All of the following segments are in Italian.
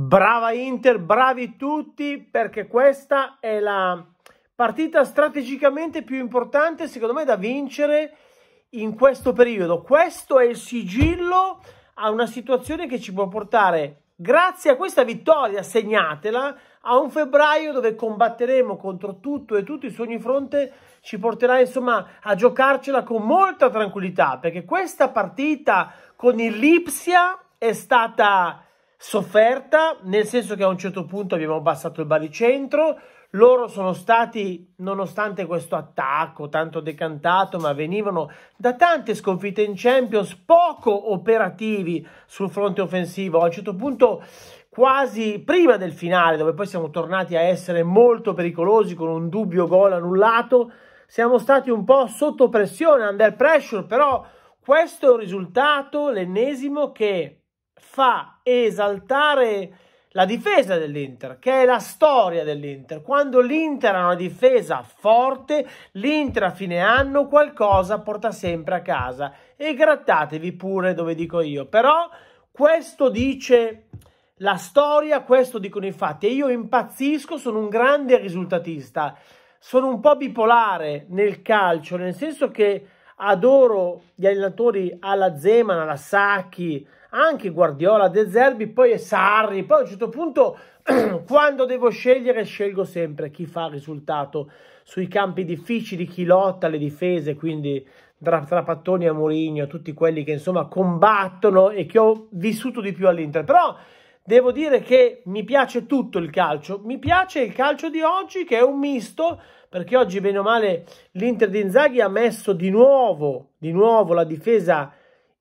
Brava Inter, bravi tutti perché questa è la partita strategicamente più importante secondo me da vincere in questo periodo. Questo è il sigillo a una situazione che ci può portare, grazie a questa vittoria, segnatela, a un febbraio dove combatteremo contro tutto e tutti su ogni fronte, ci porterà insomma a giocarcela con molta tranquillità, perché questa partita con il Lipsia è stata sofferta, nel senso che a un certo punto abbiamo abbassato il baricentro, loro sono stati, nonostante questo attacco tanto decantato, ma venivano da tante sconfitte in Champions, poco operativi sul fronte offensivo. A un certo punto, quasi prima del finale, dove poi siamo tornati a essere molto pericolosi con un dubbio gol annullato, siamo stati un po' sotto pressione, under pressure, però questo è un risultato, l'ennesimo, che fa esaltare la difesa dell'Inter, che è la storia dell'Inter. Quando l'Inter ha una difesa forte, l'Inter a fine anno qualcosa porta sempre a casa. E grattatevi pure dove dico io. Però questo dice la storia, questo dicono i fatti. E io impazzisco, sono un grande risultatista. Sono un po' bipolare nel calcio, nel senso che adoro gli allenatori alla Zeman, alla Sacchi, anche Guardiola, De Zerbi, poi Sarri, poi a un certo punto quando devo scegliere scelgo sempre chi fa risultato sui campi difficili, chi lotta le difese, quindi tra Trapattoni a Mourinho, tutti quelli che insomma combattono e che ho vissuto di più all'Inter, però devo dire che mi piace tutto il calcio, mi piace il calcio di oggi che è un misto perché oggi bene o male l'Inter di Inzaghi ha messo di nuovo, di nuovo la difesa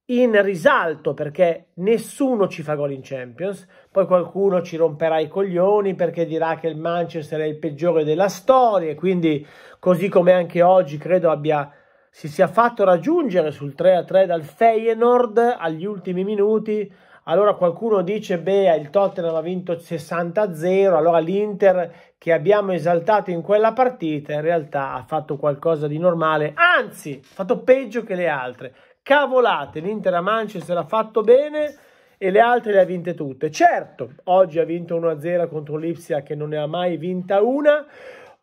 in risalto perché nessuno ci fa gol in Champions, poi qualcuno ci romperà i coglioni perché dirà che il Manchester è il peggiore della storia e quindi così come anche oggi credo abbia si sia fatto raggiungere sul 3-3 a dal Feyenoord agli ultimi minuti, allora qualcuno dice beh il Tottenham ha vinto 60-0, allora l'Inter che abbiamo esaltato in quella partita in realtà ha fatto qualcosa di normale, anzi ha fatto peggio che le altre cavolate. L'Inter a Manchester ha fatto bene e le altre le ha vinte tutte. Certo, oggi ha vinto 1-0 contro l'Ipsia che non ne ha mai vinta una.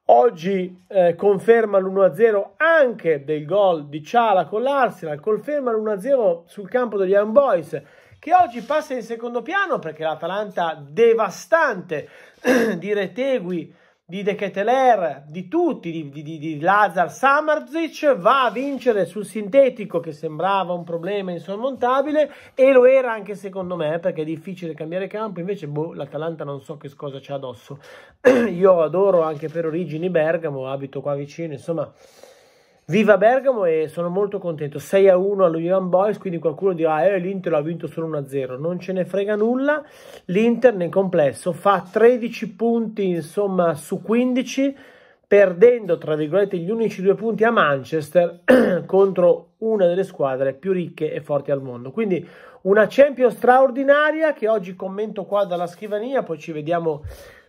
Oggi eh, conferma l'1-0 anche del gol di Ciala con l'Arsenal, conferma l'1-0 sul campo degli Young Boys che oggi passa in secondo piano perché l'Atalanta devastante di Retegui di De Keteler, di tutti, di, di, di Lazar Samarzic, va a vincere sul sintetico che sembrava un problema insormontabile e lo era anche secondo me perché è difficile cambiare campo, invece boh, l'Atalanta non so che cosa c'è addosso. Io adoro anche per origini Bergamo, abito qua vicino, insomma Viva Bergamo e sono molto contento. 6 a 1 allo Ivan Boys, quindi qualcuno dirà eh, l'Inter ha vinto solo 1 a 0. Non ce ne frega nulla. L'Inter nel complesso fa 13 punti insomma su 15 perdendo tra virgolette gli unici due punti a Manchester contro una delle squadre più ricche e forti al mondo. Quindi una Champions straordinaria che oggi commento qua dalla scrivania, poi ci vediamo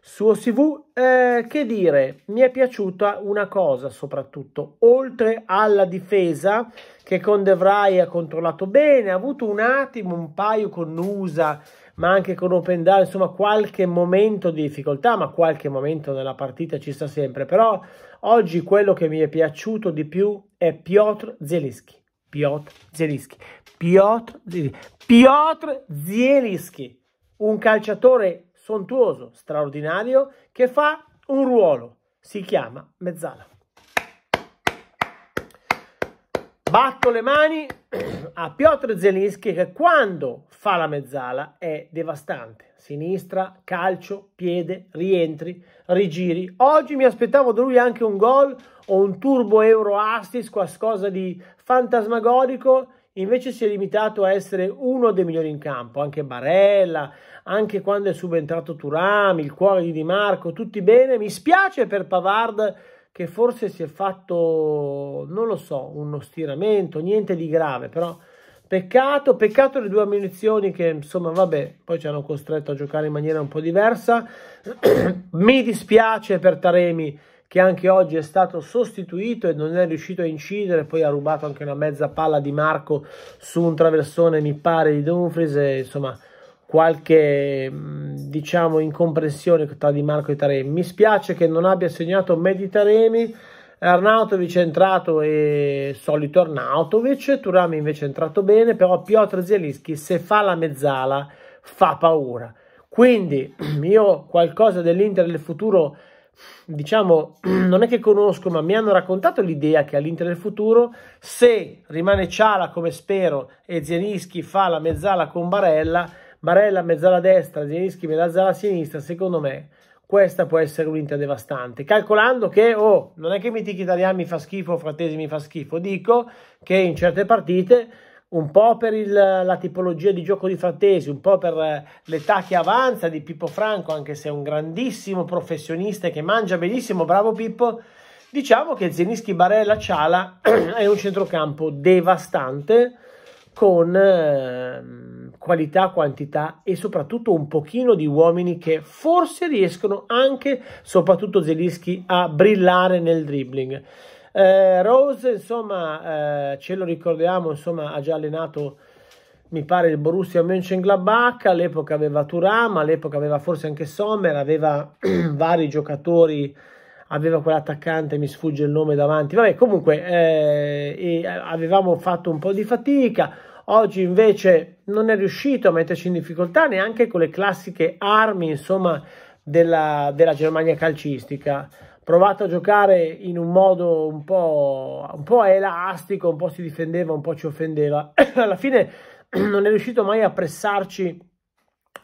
suo CV, eh, che dire, mi è piaciuta una cosa soprattutto, oltre alla difesa che con De Vrij ha controllato bene, ha avuto un attimo, un paio con Nusa, ma anche con Open Down, insomma qualche momento di difficoltà, ma qualche momento nella partita ci sta sempre, però oggi quello che mi è piaciuto di più è Piotr Zelischi. Piotr Zelischi. Piotr Zelischi. Piotr Zelischi. Un calciatore sontuoso, straordinario, che fa un ruolo, si chiama mezzala. Batto le mani a Piotr Zelinski che quando fa la mezzala è devastante. Sinistra, calcio, piede, rientri, rigiri. Oggi mi aspettavo da lui anche un gol o un turbo euro assist, qualcosa di fantasmagorico Invece si è limitato a essere uno dei migliori in campo, anche Barella, anche quando è subentrato Turami, il cuore di Di Marco, tutti bene. Mi spiace per Pavard che forse si è fatto, non lo so, uno stiramento, niente di grave, però peccato, peccato le due ammunizioni che insomma vabbè, poi ci hanno costretto a giocare in maniera un po' diversa. Mi dispiace per Taremi che anche oggi è stato sostituito e non è riuscito a incidere, poi ha rubato anche una mezza palla di Marco su un traversone, mi pare, di Dumfries, e, insomma qualche mm, diciamo incomprensione tra Di Marco e Taremi. Mi spiace che non abbia segnato Medi Taremi, Arnautovic è entrato e solito Arnautovic, Turami invece è entrato bene, però Piotr Zielinski se fa la mezzala fa paura. Quindi io qualcosa dell'Inter del futuro diciamo, non è che conosco, ma mi hanno raccontato l'idea che all'Inter del futuro, se rimane Ciala come spero e Zienischi fa la mezzala con Barella, Barella mezzala destra, Zienischi mezzala sinistra, secondo me questa può essere un'Inter devastante. Calcolando che, oh, non è che Mitichi Italiani mi fa schifo, Frattesi mi fa schifo, dico che in certe partite un po' per il, la tipologia di gioco di Frattesi, un po' per eh, l'età che avanza di Pippo Franco, anche se è un grandissimo professionista che mangia benissimo, bravo Pippo. Diciamo che Zenischi Barella Ciala è un centrocampo devastante con eh, qualità, quantità e soprattutto un pochino di uomini che forse riescono anche, soprattutto Zelischi, a brillare nel dribbling. Eh, Rose, insomma, eh, ce lo ricordiamo, insomma, ha già allenato, mi pare, il Borussia Mönchengladbach, all'epoca aveva Turam, all'epoca aveva forse anche Sommer, aveva vari giocatori, aveva quell'attaccante, mi sfugge il nome davanti, vabbè, comunque eh, eh, avevamo fatto un po' di fatica, oggi invece non è riuscito a metterci in difficoltà neanche con le classiche armi, insomma, della, della Germania calcistica provato a giocare in un modo un po', un po' elastico, un po' si difendeva, un po' ci offendeva. Alla fine non è riuscito mai a pressarci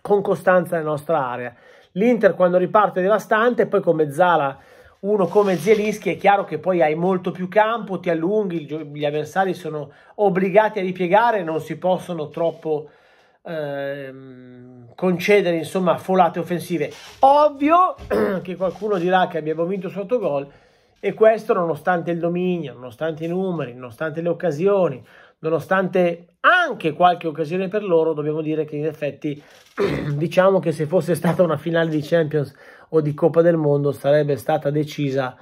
con costanza nella nostra area. L'Inter quando riparte è devastante, poi come Zala, uno come Zielinski, è chiaro che poi hai molto più campo, ti allunghi, gli avversari sono obbligati a ripiegare, non si possono troppo... Ehm, concedere insomma folate offensive. Ovvio che qualcuno dirà che abbiamo vinto sotto gol e questo nonostante il dominio, nonostante i numeri, nonostante le occasioni, nonostante anche qualche occasione per loro, dobbiamo dire che in effetti diciamo che se fosse stata una finale di Champions o di Coppa del Mondo sarebbe stata decisa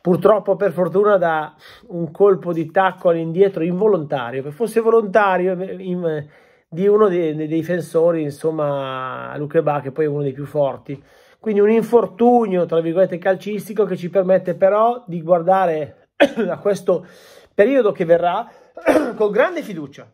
purtroppo per fortuna da un colpo di tacco all'indietro involontario, che fosse volontario in, di uno dei, dei difensori, insomma, Luke Bach, che poi è uno dei più forti. Quindi un infortunio, tra virgolette, calcistico che ci permette però di guardare a questo periodo che verrà con grande fiducia.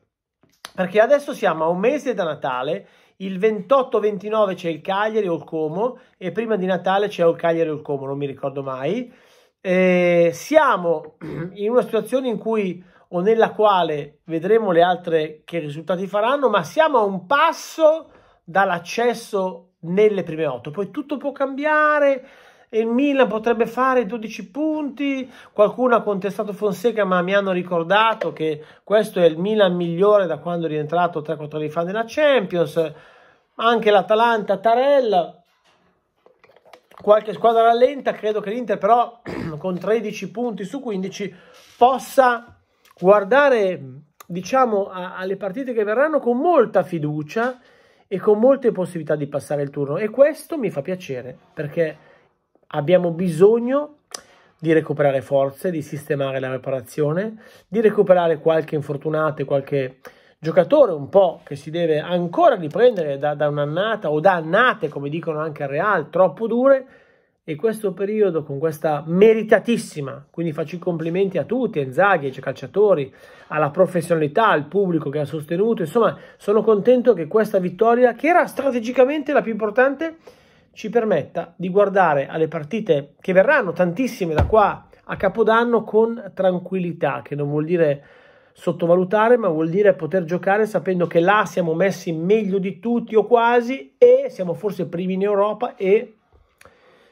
Perché adesso siamo a un mese da Natale, il 28-29 c'è il Cagliari o il Como e prima di Natale c'è il Cagliari o il Como, non mi ricordo mai. Eh, siamo in una situazione in cui o nella quale vedremo le altre che risultati faranno, ma siamo a un passo dall'accesso nelle prime otto. Poi tutto può cambiare, e il Milan potrebbe fare 12 punti, qualcuno ha contestato Fonseca ma mi hanno ricordato che questo è il Milan migliore da quando è rientrato 3-4 anni fa nella Champions, anche l'Atalanta, Tarella, qualche squadra rallenta, credo che l'Inter però con 13 punti su 15 possa guardare diciamo a, alle partite che verranno con molta fiducia e con molte possibilità di passare il turno e questo mi fa piacere perché abbiamo bisogno di recuperare forze, di sistemare la preparazione, di recuperare qualche infortunato, qualche giocatore un po' che si deve ancora riprendere da, da un'annata o da annate, come dicono anche al Real, troppo dure, e questo periodo con questa meritatissima, quindi faccio i complimenti a tutti, a Zaghi, ai calciatori, alla professionalità, al pubblico che ha sostenuto, insomma sono contento che questa vittoria, che era strategicamente la più importante, ci permetta di guardare alle partite che verranno tantissime da qua a Capodanno con tranquillità, che non vuol dire sottovalutare, ma vuol dire poter giocare sapendo che là siamo messi meglio di tutti o quasi e siamo forse primi in Europa e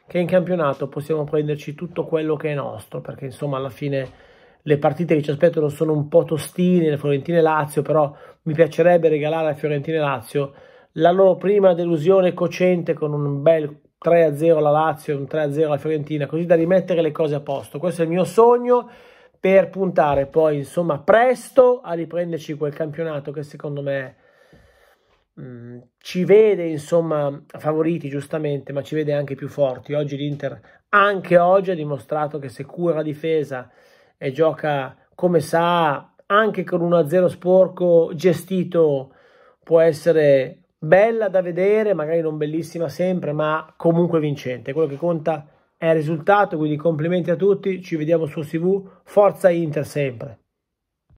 che in campionato possiamo prenderci tutto quello che è nostro, perché insomma alla fine le partite che ci aspettano sono un po' tostine, le Fiorentine Lazio, però mi piacerebbe regalare a Fiorentina e Lazio la loro prima delusione cocente con un bel 3-0 alla Lazio, un 3-0 alla Fiorentina, così da rimettere le cose a posto. Questo è il mio sogno per puntare poi, insomma, presto a riprenderci quel campionato che secondo me È Mm, ci vede insomma favoriti giustamente, ma ci vede anche più forti. Oggi l'Inter, anche oggi, ha dimostrato che se cura la difesa e gioca come sa, anche con un 1-0 sporco gestito, può essere bella da vedere, magari non bellissima sempre, ma comunque vincente. Quello che conta è il risultato, quindi complimenti a tutti, ci vediamo su CV forza Inter sempre.